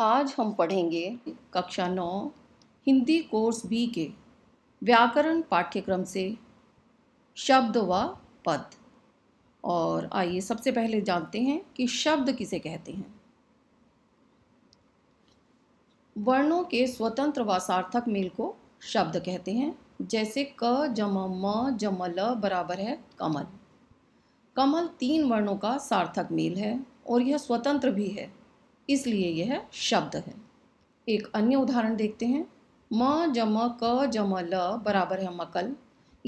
आज हम पढ़ेंगे कक्षा नौ हिंदी कोर्स बी के व्याकरण पाठ्यक्रम से शब्द व पद और आइए सबसे पहले जानते हैं कि शब्द किसे कहते हैं वर्णों के स्वतंत्र व सार्थक मेल को शब्द कहते हैं जैसे क जम म जम ल बराबर है कमल कमल तीन वर्णों का सार्थक मेल है और यह स्वतंत्र भी है इसलिए यह शब्द है एक अन्य उदाहरण देखते हैं म जम क जम ल बराबर है मकल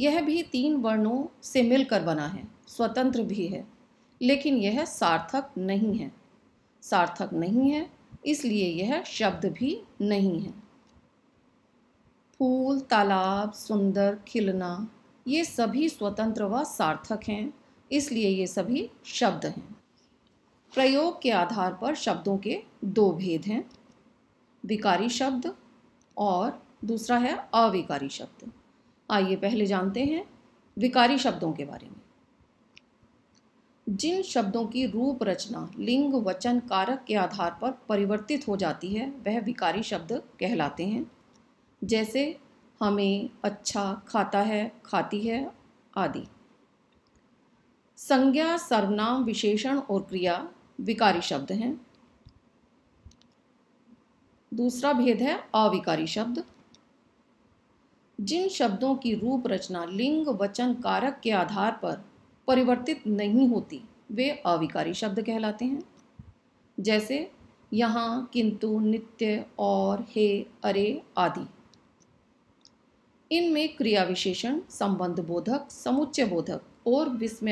यह भी तीन वर्णों से मिलकर बना है स्वतंत्र भी है लेकिन यह सार्थक नहीं है सार्थक नहीं है इसलिए यह शब्द भी नहीं है फूल तालाब सुंदर खिलना ये सभी स्वतंत्र व सार्थक हैं इसलिए ये सभी शब्द हैं प्रयोग के आधार पर शब्दों के दो भेद हैं विकारी शब्द और दूसरा है अविकारी शब्द आइए पहले जानते हैं विकारी शब्दों के बारे में जिन शब्दों की रूप रचना लिंग वचन कारक के आधार पर परिवर्तित हो जाती है वह विकारी शब्द कहलाते हैं जैसे हमें अच्छा खाता है खाती है आदि संज्ञा सर्वनाम विशेषण और क्रिया विकारी शब्द हैं दूसरा भेद है अविकारी शब्द जिन शब्दों की रूप रचना लिंग वचन कारक के आधार पर परिवर्तित नहीं होती वे अविकारी शब्द कहलाते हैं जैसे यहाँ किंतु नित्य और हे अरे आदि इनमें क्रिया विशेषण संबंध बोधक समुच्चय बोधक और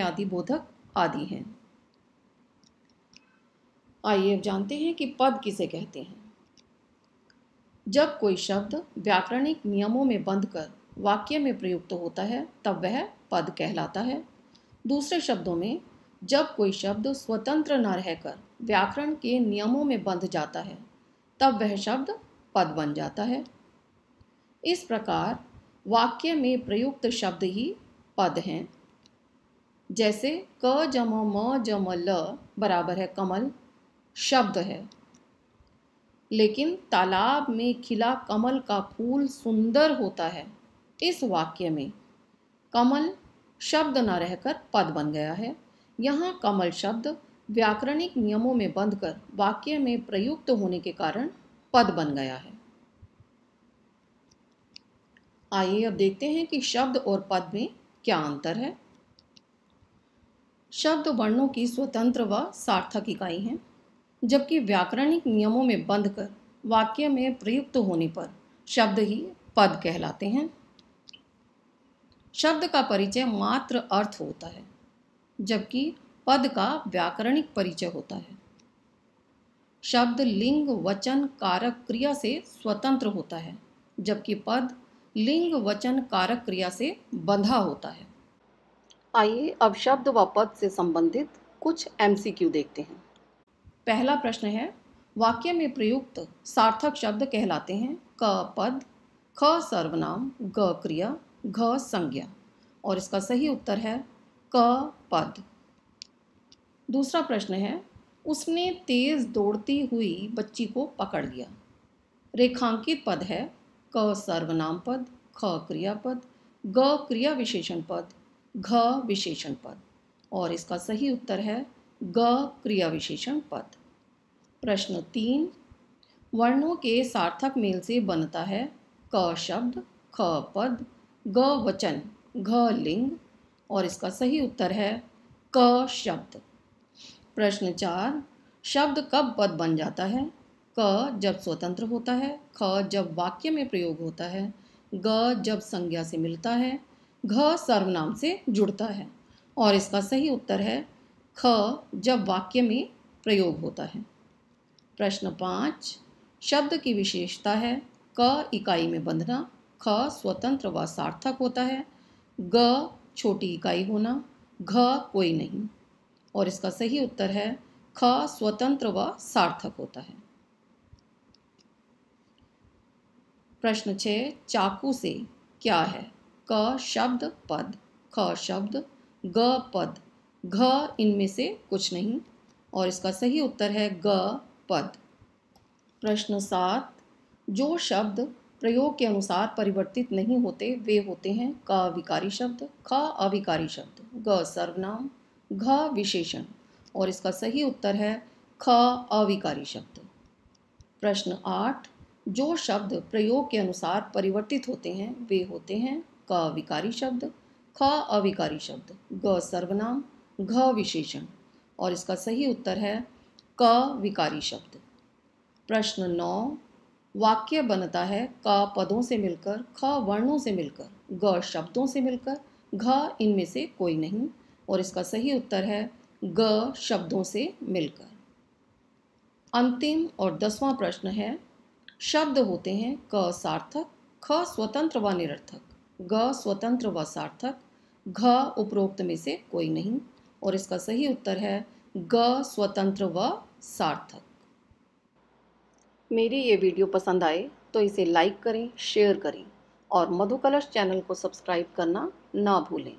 आदि बोधक आदि हैं आइए अब जानते हैं कि पद किसे कहते हैं जब कोई शब्द व्याकरणिक नियमों में बंध कर वाक्य में प्रयुक्त होता है तब वह पद कहलाता है दूसरे शब्दों में जब कोई शब्द स्वतंत्र न रहकर व्याकरण के नियमों में बंध जाता है तब वह शब्द पद बन जाता है इस प्रकार वाक्य में प्रयुक्त शब्द ही पद हैं जैसे क जम म जम ल बराबर है कमल शब्द है लेकिन तालाब में खिला कमल का फूल सुंदर होता है इस वाक्य में कमल शब्द न रहकर पद बन गया है यहाँ कमल शब्द व्याकरणिक नियमों में बंधकर वाक्य में प्रयुक्त होने के कारण पद बन गया है आइए अब देखते हैं कि शब्द और पद में क्या अंतर है शब्द वर्णों की स्वतंत्र व सार्थक इकाई हैं जबकि व्याकरणिक नियमों में बंध कर वाक्य में प्रयुक्त होने पर शब्द ही पद कहलाते हैं शब्द का परिचय मात्र अर्थ होता है जबकि पद का व्याकरणिक परिचय होता है शब्द लिंग वचन कारक क्रिया से स्वतंत्र होता है जबकि पद लिंग वचन कारक क्रिया से बंधा होता है आइए अब शब्द व पद से संबंधित कुछ एमसीक्यू देखते हैं पहला प्रश्न है वाक्य में प्रयुक्त सार्थक शब्द कहलाते हैं क पद ख सर्वनाम ग क्रिया घ संज्ञा और इसका सही उत्तर है क पद दूसरा प्रश्न है उसने तेज़ दौड़ती हुई बच्ची को पकड़ लिया रेखांकित पद है क सर्वनाम पद ख पद ग क्रिया विशेषण पद घ विशेषण पद और इसका सही उत्तर है ग क्रिया विशेषण पद प्रश्न तीन वर्णों के सार्थक मेल से बनता है क शब्द ख पद ग वचन घ लिंग और इसका सही उत्तर है क शब्द प्रश्न चार शब्द कब पद बन जाता है क जब स्वतंत्र होता है ख जब वाक्य में प्रयोग होता है ग जब संज्ञा से मिलता है घ सर्वनाम से जुड़ता है और इसका सही उत्तर है ख जब वाक्य में प्रयोग होता है प्रश्न पाँच शब्द की विशेषता है क इकाई में बंधना ख स्वतंत्र व सार्थक होता है ग छोटी इकाई होना घ कोई नहीं और इसका सही उत्तर है ख स्वतंत्र व सार्थक होता है प्रश्न छः चाकू से क्या है क शब्द पद ख शब्द ग पद घ इनमें से कुछ नहीं और इसका सही उत्तर है ग पद प्रश्न सात जो शब्द प्रयोग के अनुसार परिवर्तित नहीं होते वे होते हैं क अविकारी शब्द ख अविकारी शब्द ग सर्वनाम घ विशेषण और इसका सही उत्तर है ख अविकारी शब्द प्रश्न आठ जो शब्द प्रयोग के अनुसार परिवर्तित होते हैं वे होते हैं क अविकारी शब्द ख अविकारी शब्द ग सर्वनाम घ विशेषण और इसका सही उत्तर है क विकारी शब्द प्रश्न नौ वाक्य बनता है क पदों से मिलकर ख वर्णों से मिलकर ग शब्दों से मिलकर घ इनमें से कोई नहीं और इसका सही उत्तर है ग शब्दों से मिलकर अंतिम और दसवां प्रश्न है शब्द होते हैं क सार्थक ख स्वतंत्र व निरर्थक ग स्वतंत्र व सार्थक घ उपरोक्त में से कोई नहीं और इसका सही उत्तर है ग स्वतंत्र व सार्थक मेरी ये वीडियो पसंद आए तो इसे लाइक करें शेयर करें और मधुकलश चैनल को सब्सक्राइब करना ना भूलें